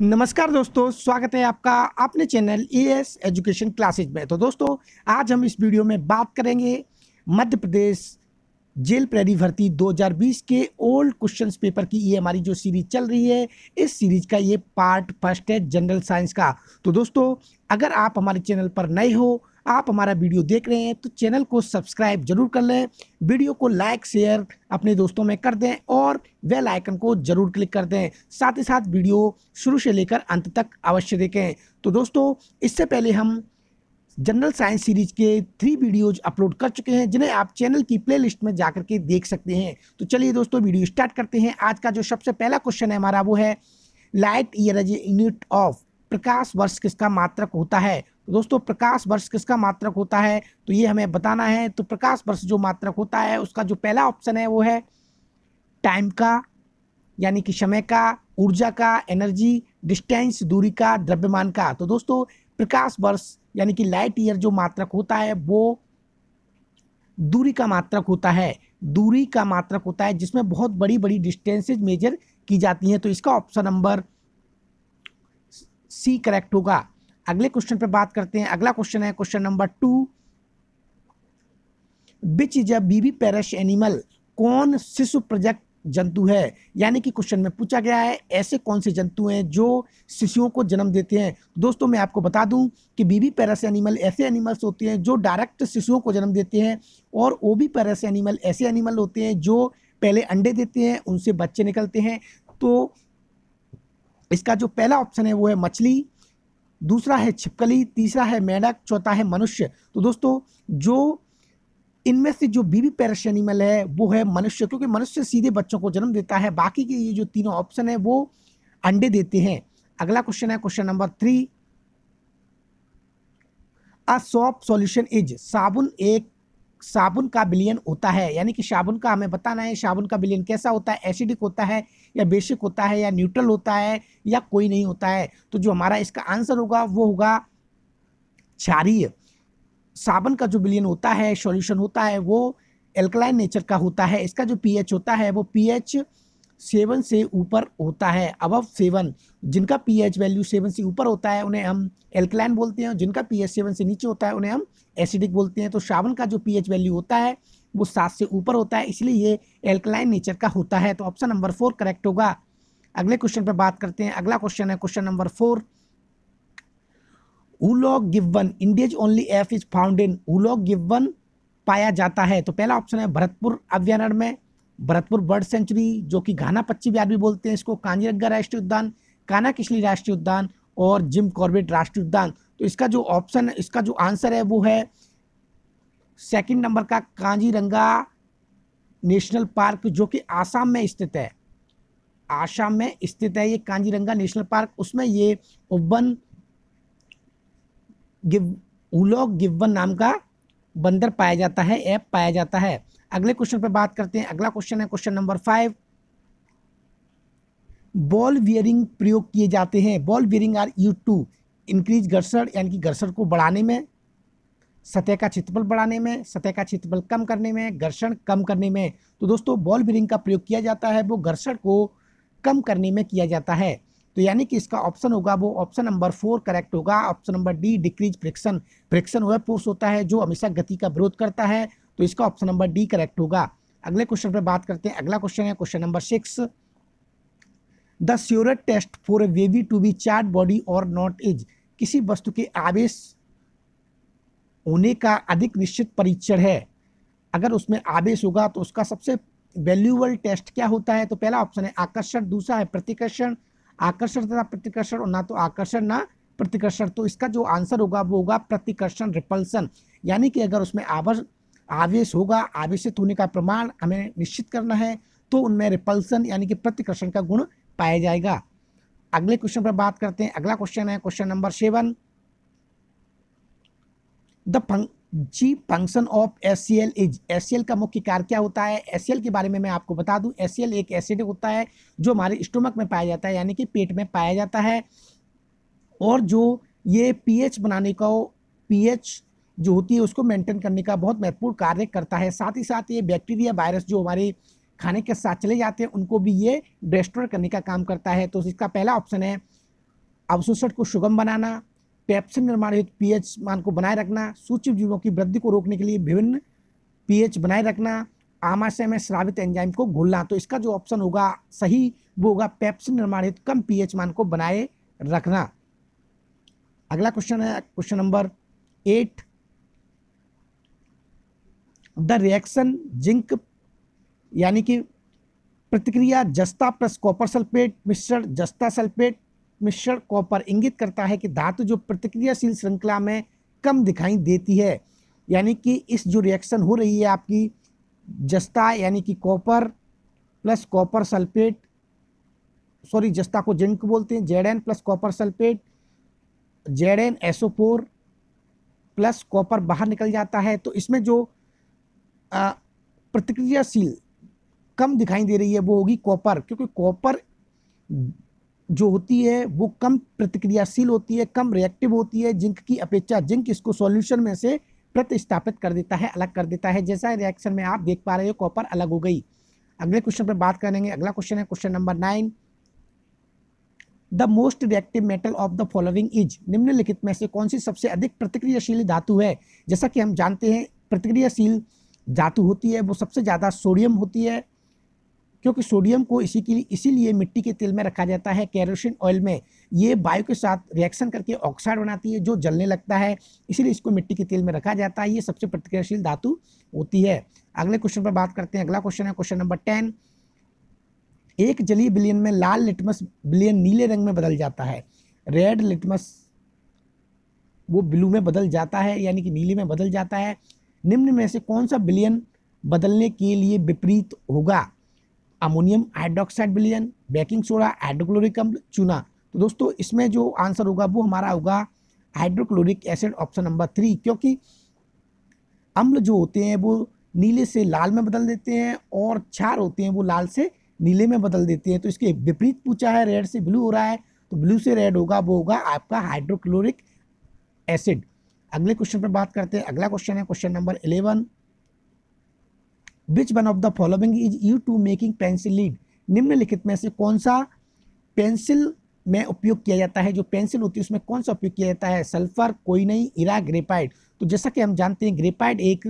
नमस्कार दोस्तों स्वागत है आपका अपने channel A S education classes में तो दोस्तों आज हम इस वीडियो में बात करेंगे मध्य प्रदेश जेल प्रहरी भर्ती 2020 के ओल्ड क्वेश्चंस पेपर की ये हमारी जो सीरीज चल रही है इस सीरीज का ये पार्ट फर्स्ट है जनरल साइंस का तो दोस्तों अगर आप हमारे चैनल पर नए हो आप हमारा वीडियो देख रहे हैं तो चैनल को सब्सक्राइब जरूर कर लें वीडियो को लाइक शेयर अपने दोस्तों में कर दें और बेल आइकन को जरूर क्लिक कर दें साथ ही साथ वीडियो शुरू से लेकर अंत तक अवश्य देखें तो दोस्तों इससे पहले हम जनरल साइंस सीरीज के थ्री वीडियोज अपलोड कर चुके हैं जिन्हें आप चैनल की प्लेलिस्ट में जाकर के देख सकते हैं तो चलिए दोस्तों वीडियो स्टार्ट करते हैं आज का जो सबसे पहला क्वेश्चन है हमारा वो है light year as unit of प्रकाश वर्ष किसका मात्रक होता है दोस्तों प्रकाश वर्ष किसका मात्रक होता है तो ये हमें बताना है तो प्रकाश वर्ष जो मात्रक होता है उसका जो पहला ऑप्शन है वो है टाइम का यानी कि समय का ऊर्जा का एनर्जी डिस्टेंस दूरी का द्रव्यमान का तो दोस्तों प्रकाश वर्ष यानी कि लाइट ईयर जो मात्रक होता है वो दूरी का मात्रक होता है दूरी का मात्रक होता है जिसमें बहुत बड़ी बड़ी डिस्टेंसेज मेजर की जाती हैं तो इसका ऑप्शन नंबर सी करेक्ट होगा अगले क्वेश्चन पर बात करते हैं अगला क्वेश्चन है question number two which is a viviparous animal कौन शिशु प्रजक जंतु है यानी कि क्वेश्चन में पूछा गया है ऐसे कौन से जंतु हैं जो शिशुओं को जन्म देते हैं दोस्तों मैं आपको बता दूं कि बीबी पैरस एनिमल ऐसे एनिमल्स होते हैं जो डायरेक्ट शिशुओं को जन्म देते हैं और बी पैरस एनिमल ऐसे एनिमल होते हैं जो पहले अंडे देते हैं उनसे बच्चे निकलते हैं तो इसका जो पहला ऑप्शन है वो है मछली दूसरा है छिपकली तीसरा है मेढक चौथा है मनुष्य तो दोस्तों जो इनमें से जो बीबी पैरस एनिमल है वो है मनुष्य क्योंकि मनुष्य सीधे बच्चों को जन्म देता है बाकी के ये जो तीनों ऑप्शन है वो अंडे देते हैं अगला क्वेश्चन है question number three a soap solution is साबुन एक साबुन का बिलियन होता है यानी कि साबुन का हमें बताना है साबुन का बिलियन कैसा होता है एसिडिक होता है या बेसिक होता है या न्यूट्रल होता है या कोई नहीं होता है तो जो हमारा इसका आंसर होगा वो होगा क्षारीय साबुन का जो बिलियन होता है सॉल्यूशन होता है वो एल्कलाइन नेचर का होता है इसका जो पीएच होता है वो पीएच सेवन से ऊपर होता है अबव सेवन जिनका पीएच वैल्यू सेवन से ऊपर होता है उन्हें हम एल्कलाइन बोलते हैं जिनका पीएच सेवन से नीचे होता है उन्हें हम एसिडिक बोलते हैं तो सावन का जो पीएच वैल्यू होता है वो सात से ऊपर होता है इसलिए ये एल्कलाइन नेचर का होता है तो ऑप्शन नंबर फोर करेक्ट होगा अगले क्वेश्चन पर बात करते हैं अगला क्वेश्चन है क्वेश्चन नंबर फोर उलॉग गिवन इंडियज ओनली एफ इज फाउंड इन उलॉग गिवन पाया जाता है तो पहला ऑप्शन है भरतपुर अभ्यारण्य में भरतपुर बर्ड सेंचुरी जो कि घाना पच्ची बिहार भी बोलते हैं इसको कांजीरंगा राष्ट्रीय उद्यान काना किशली राष्ट्रीय उद्यान और जिम कॉर्बेट राष्ट्रीय उद्यान तो इसका जो ऑप्शन इसका जो आंसर है वो है सेकंड नंबर का कांजीरंगा नेशनल पार्क जो कि आसाम में स्थित है आसाम में स्थित है ये कांजीरंगा नेशनल पार्क उसमें ये उबन गिव उलोक गिवन नाम का बंदर पाया जाता है ऐप पाया जाता है अगले क्वेश्चन पर बात करते हैं अगला क्वेश्चन है question number five ball bearing प्रयोग किए जाते हैं बॉल वियरिंग आर यू टू इंक्रीज घर्षण यानी कि घर्षण को बढ़ाने में सतह का क्षेत्रफल बढ़ाने में सतह का क्षेत्रफल कम करने में घर्षण कम करने में तो दोस्तों बॉल बियरिंग का प्रयोग किया जाता है वो घर्षण को कम करने में किया जाता है तो यानी कि इसका ऑप्शन होगा वो ऑप्शन नंबर फोर करेक्ट होगा option number D decrease friction friction वह फोर्स होता है जो हमेशा गति का विरोध करता है तो इसका ऑप्शन नंबर डी करेक्ट होगा अगले क्वेश्चन पर बात करते हैं अगला क्वेश्चन है question number six the surest test for a वेवी टू बी चार्ट बॉडी और नॉट इज किसी वस्तु के आवेश होने का अधिक निश्चित परीक्षण है अगर उसमें आवेश होगा तो उसका सबसे वैल्यूबल टेस्ट क्या होता है तो पहला ऑप्शन है आकर्षण दूसरा है प्रतिकर्षण आकर्षण तथा प्रतिकर्षण और ना तो आकर्षण ना प्रतिकर्षण तो इसका जो आंसर होगा वो होगा प्रतिकर्षण रिपल्सन यानी कि अगर उसमें आवर्ष आवेश होगा आवेशित होने का प्रमाण हमें निश्चित करना है तो उनमें रिपल्सन यानी कि प्रतिकर्षण का गुण पाया जाएगा अगले क्वेश्चन पर बात करते हैं अगला क्वेश्चन है question number seven the G function of S C L is S C L का मुख्य कार्य क्या होता है एस के बारे में मैं आपको बता दूं एस एक एसिड होता है जो हमारे स्टोमक में पाया जाता है यानी कि पेट में पाया जाता है और जो ये पीएच बनाने का पीएच जो होती है उसको मेंटेन करने का बहुत महत्वपूर्ण कार्य करता है साथ ही साथ ये बैक्टीरिया वायरस जो हमारे खाने के साथ चले जाते हैं उनको भी ये डिस्ट्रॉय करने का काम करता है तो इसका पहला ऑप्शन है अवशोषण को सुगम बनाना पेप्सिन निर्माण हेतु पीएच मान को बनाए रखना सूक्ष्म जीवों की वृद्धि को रोकने के लिए विभिन्न पीएच बनाए रखना आमाशय में श्रावित एंजाइम को घुलना तो इसका जो ऑप्शन होगा सही वो होगा पेप्सिन निर्माण हेतु कम पी मान को बनाए रखना अगला क्वेश्चन है question number eight the reaction zinc यानी कि प्रतिक्रिया जस्ता प्लस कॉपर सल्फेट मिश्रण जस्ता सल्फेट मिश्रण कॉपर इंगित करता है कि धातु जो प्रतिक्रियाशील श्रृंखला में कम दिखाई देती है यानी कि इस जो रिएक्शन हो रही है आपकी जस्ता यानी कि copper plus copper sulphate sorry जस्ता को जिंक बोलते हैं Z N plus copper sulphate Z N SO four plus copper बाहर निकल जाता है तो इसमें जो प्रतिक्रियाशील कम दिखाई दे रही है वो होगी कॉपर क्योंकि कॉपर जो होती है वो कम प्रतिक्रियाशील होती है कम रिएक्टिव होती है जिंक की अपेक्षा जिंक इसको सॉल्यूशन में से प्रतिस्थापित कर देता है अलग कर देता है जैसा रिएक्शन में आप देख पा रहे हो कॉपर अलग हो गई अगले क्वेश्चन पर बात करेंगे अगला क्वेश्चन है question number nine the most reactive metal of the following is निम्नलिखित में से कौन सी सबसे अधिक प्रतिक्रियाशील धातु है जैसा कि हम जानते हैं प्रतिक्रियाशील धातु होती है वो सबसे ज़्यादा सोडियम होती है क्योंकि सोडियम को इसी के लिए इसीलिए मिट्टी के तेल में रखा जाता है कैरोसिन ऑयल में ये वायु के साथ रिएक्शन करके ऑक्साइड बनाती है जो जलने लगता है इसीलिए इसको मिट्टी के तेल में रखा जाता है ये सबसे प्रतिक्रियाशील धातु होती है अगले क्वेश्चन पर बात करते हैं अगला क्वेश्चन है क्वेश्चन नंबर टेन एक जलीय बिलियन में लाल लिटमस बिलियन नीले रंग में बदल जाता है रेड लिटमस वो ब्लू में बदल जाता है यानी कि नीले में बदल जाता है निम्न में से कौन सा बिलियन बदलने के लिए विपरीत होगा अमोनियम हाइड्रोक्साइड बिलियन बेकिंग सोडा हाइड्रोक्लोरिक अम्ल चूना तो दोस्तों इसमें जो आंसर होगा वो हमारा होगा hydrochloric acid option number three क्योंकि अम्ल जो होते हैं वो नीले से लाल में बदल देते हैं और क्षार होते हैं वो लाल से नीले में बदल देते हैं तो इसके विपरीत पूछा है रेड से ब्लू हो रहा है तो ब्लू से रेड होगा वो होगा आपका हाइड्रोक्लोरिक एसिड अगले क्वेश्चन पर बात करते हैं अगला क्वेश्चन है question number eleven which one of the following is यू टू मेकिंग पेंसिल लीड निम्नलिखित में से कौन सा पेंसिल में उपयोग किया जाता है जो पेंसिल होती है उसमें कौन सा उपयोग किया जाता है सल्फर कोई नहीं इरा ग्रेपाइड तो जैसा कि हम जानते हैं ग्रेपाइड एक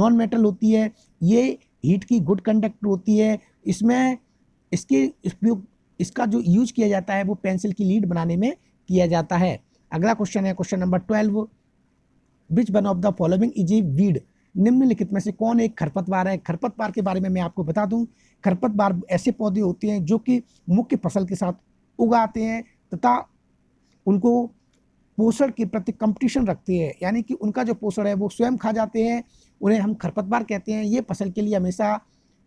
नॉन मेटल होती है ये हीट की गुड कंडक्टर होती है इसमें इसके उपयोग इसका जो यूज किया जाता है वो पेंसिल की लीड बनाने में किया जाता है अगला क्वेश्चन है question number twelve which one of the following is a weed निम्नलिखित में से कौन एक खरपतवार है खरपतवार के बारे में मैं आपको बता दूं खरपतवार ऐसे पौधे होते हैं जो कि मुख्य फसल के साथ उगाते हैं तथा उनको पोषण के प्रति कंपटीशन रखते हैं यानी कि उनका जो पोषण है वो स्वयं खा जाते हैं उन्हें हम खरपतवार कहते हैं ये फसल के लिए हमेशा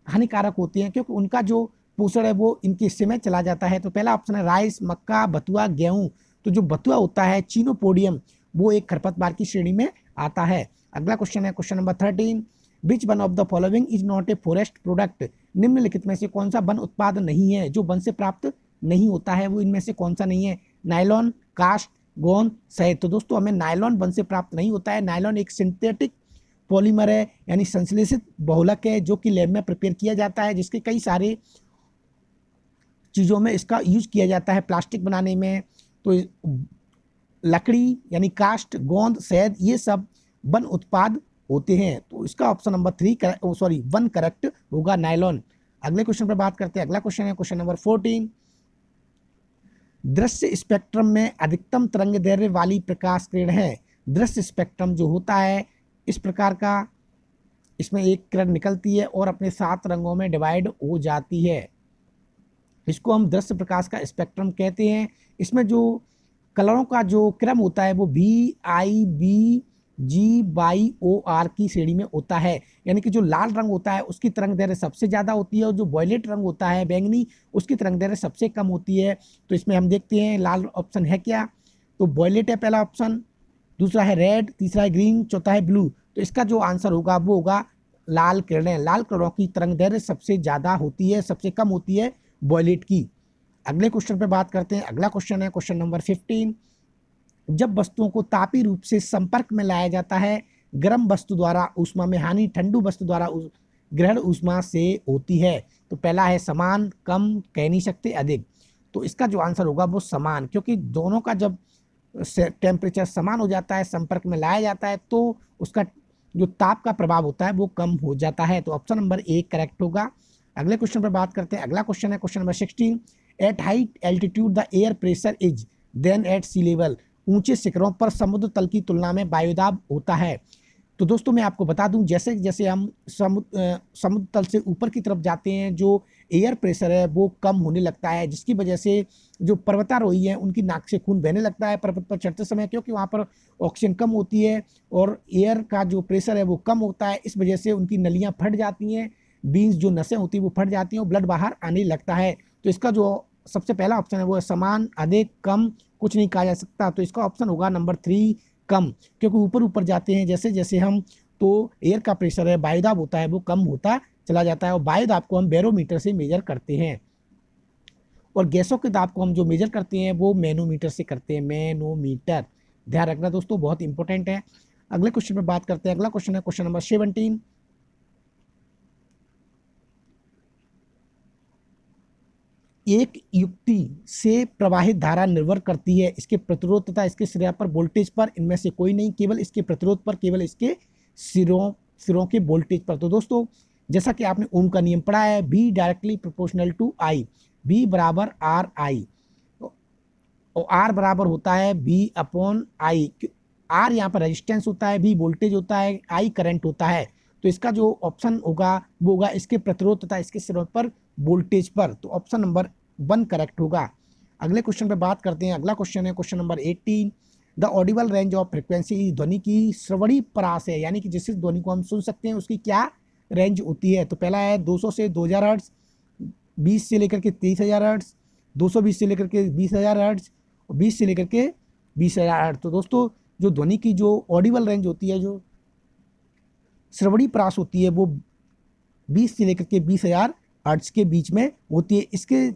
हानिकारक होते हैं क्योंकि उनका जो पोषण है वो इनके हिस्से में चला जाता है तो पहला ऑप्शन है राइस मक्का बतुआ गेहूँ तो जो बतुआ होता है चीनोपोडियम वो एक खरपतवार की श्रेणी में आता है अगला क्वेश्चन है question number thirteen which one of the following is not a forest product निम्नलिखित में से कौन सा वन उत्पाद नहीं है जो वन से प्राप्त नहीं होता है वो इनमें से कौन सा नहीं है नायलॉन कास्ट गोन सहित तो दोस्तों हमें नायलॉन वन से प्राप्त नहीं होता है नायलॉन एक सिंथेटिक पॉलीमर है यानी संश्लेषित बहुलक है जो कि लैब में प्रिपेयर किया जाता है जिसके कई सारे चीज़ों में इसका यूज किया जाता है प्लास्टिक बनाने में तो लकड़ी यानी कास्ट गोंद शहद ये सब वन उत्पाद होते हैं तो इसका option number three sorry one correct होगा नायलॉन अगले क्वेश्चन पर बात करते हैं अगला क्वेश्चन है क्वेश्चन नंबर फोर्टीन दृश्य स्पेक्ट्रम में अधिकतम तरंग दैर्य वाली प्रकाश किरण है दृश्य स्पेक्ट्रम जो होता है इस प्रकार का इसमें एक किरण निकलती है और अपने सात रंगों में डिवाइड हो जाती है इसको हम दृश्य प्रकाश का स्पेक्ट्रम कहते हैं इसमें जो कलरों का जो क्रम होता है वो V I B G Y O R की श्रेणी में होता है यानी कि जो लाल रंग होता है उसकी तरंग दैर्य सबसे ज़्यादा होती है और जो बॉयलेट रंग होता है बैंगनी उसकी तरंग दैर्य सबसे कम होती है तो इसमें हम देखते हैं लाल ऑप्शन है क्या तो बॉयलेट है पहला ऑप्शन दूसरा है रेड तीसरा है ग्रीन चौथा है ब्लू तो इसका जो आंसर होगा वो होगा लाल किरणें लाल किरणों की तरंग दैर्य सबसे ज़्यादा होती है सबसे कम होती है बॉयलेट की अगले क्वेश्चन पे बात करते हैं अगला क्वेश्चन है क्वेश्चन नंबर फिफ्टीन जब वस्तुओं को तापी रूप से संपर्क में लाया जाता है गर्म वस्तु द्वारा उष्मा में हानि ठंडू वस्तु द्वारा ग्रहण उष्मा से होती है तो पहला है समान कम कह नहीं सकते अधिक तो इसका जो आंसर होगा वो समान क्योंकि दोनों का जब टेम्परेचर समान हो जाता है संपर्क में लाया जाता है तो उसका जो ताप का प्रभाव होता है वो कम हो जाता है तो ऑप्शन नंबर एक करेक्ट होगा अगले क्वेश्चन पर बात करते हैं अगला क्वेश्चन है question number sixteen at height altitude the air pressure is than at sea level ऊंचे शिखरों पर समुद्र तल की तुलना में वायुदाब होता है तो दोस्तों मैं आपको बता दूं जैसे जैसे हम समुद्र समुद्र तल से ऊपर की तरफ जाते हैं जो एयर प्रेशर है वो कम होने लगता है जिसकी वजह से जो पर्वतारोही हैं उनकी नाक से खून बहने लगता है पर्वत पर चढ़ते समय क्योंकि वहाँ पर ऑक्सीजन कम होती है और एयर का जो प्रेशर है वो कम होता है इस वजह से उनकी नलियाँ फट जाती हैं बीन्स जो नसें होती हैं वो फट जाती हैं और ब्लड बाहर आने लगता है तो इसका जो सबसे पहला ऑप्शन है वो है समान अधिक कम कुछ नहीं कहा जा सकता तो इसका ऑप्शन होगा नंबर थ्री कम क्योंकि ऊपर ऊपर जाते हैं जैसे जैसे हम तो एयर का प्रेशर है वायुदाब होता है वो कम होता चला जाता है और वायुदाब को हम बैरोमीटर से मेजर करते हैं और गैसों के दाब को हम जो मेजर करते हैं वो मैनोमीटर से करते हैं मैनोमीटर ध्यान रखना दोस्तों बहुत इंपॉर्टेंट है अगले क्वेश्चन पर बात करते हैं अगला क्वेश्चन है क्वेश्चन नंबर सेवनटीन एक युक्ति से प्रवाहित धारा निर्भर करती है इसके प्रतिरोध तथा इसके सिरे पर वोल्टेज पर इनमें से कोई नहीं केवल इसके प्रतिरोध पर केवल इसके सिरों सिरों के वोल्टेज पर तो दोस्तों जैसा कि आपने ओम का नियम पढ़ा है B directly proportional to I B बराबर आर आई और आर बराबर होता है बी अपॉन आई आर यहाँ पर रेजिस्टेंस होता है बी वोल्टेज होता है आई करंट होता है तो इसका जो ऑप्शन होगा वो होगा इसके प्रतिरोध तथा इसके सिरों पर वोल्टेज पर तो ऑप्शन नंबर वन करेक्ट होगा अगले क्वेश्चन पे बात करते हैं अगला क्वेश्चन है question number eighteen the audible range of frequency इस ध्वनि की श्रवणी परास है यानी कि जिस ध्वनि को हम सुन सकते हैं उसकी क्या रेंज होती है तो पहला है 200 से 2000 हर्ट्स 20 से लेकर के 30000 हर्ट्स 220 से लेकर के 20000 हर्ट्स और बीस से लेकर के 20000 हर्ट्स तो दोस्तों जो ध्वनि की जो ऑडिबल रेंज होती है जो श्रवणी परास होती है वो बीस से लेकर के बीस हज़ार हर्ट्स के बीच में होती है इसके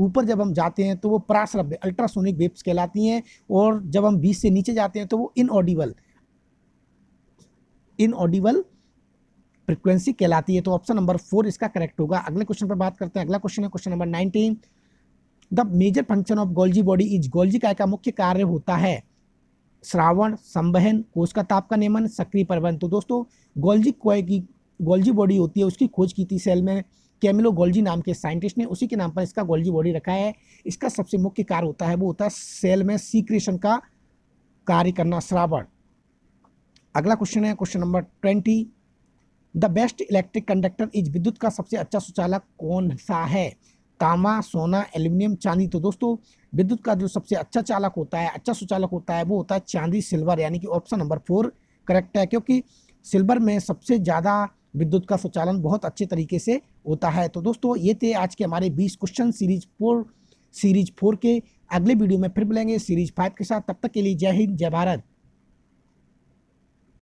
ऊपर जब हम जाते हैं तो वो प्राश्रव्य अल्ट्रासोनिक वेब्स कहलाती हैं और जब हम बीस से नीचे जाते हैं तो वो इनऑडिबल इनऑडिबल फ्रिक्वेंसी कहलाती है तो ऑप्शन नंबर फोर इसका करेक्ट होगा अगले क्वेश्चन पर बात करते हैं अगला क्वेश्चन है question number nineteen the major function of Golgi body is Golgi काय का मुख्य कार्य होता है श्रावण संबहन कोष का ताप का नियमन सक्रिय प्रबंध तो दोस्तों गोल्जी कोय की गोल्जी बॉडी होती है उसकी खोज की थी सेल में कैमिलो गोल्जी नाम के साइंटिस्ट ने उसी के नाम पर इसका गोल्जी बॉडी रखा है इसका सबसे मुख्य कार्य होता है वो होता है सेल में सीक्रेशन का कार्य करना श्रावण अगला क्वेश्चन है question number twenty the best electric conductor is विद्युत का सबसे अच्छा सुचालक कौन सा है तांबा सोना एल्यूमिनियम चांदी तो दोस्तों विद्युत का जो सबसे अच्छा चालक होता है अच्छा सुचालक होता है वो होता है चांदी सिल्वर यानी कि ऑप्शन नंबर फोर करेक्ट है क्योंकि सिल्वर में सबसे ज़्यादा विद्युत का स्वचालन बहुत अच्छे तरीके से होता है तो दोस्तों ये थे आज के हमारे बीस question series four series four के अगले वीडियो में फिर मिलेंगे सीरीज फाइव के साथ तब तक के लिए जय हिंद जय भारत